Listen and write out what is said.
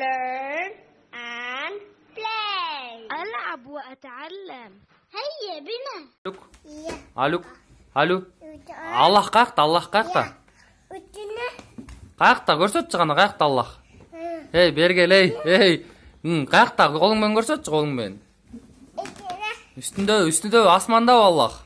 learn and play ألعب وأتعلم هيا بنا لوك ألوك ألو الله قاقта الله قاقта қақта ғана қақта аллах ей бері кел қолың ей қақта қолыңмен көрсөтші қолыңмен үстінде үстінде асманда аллах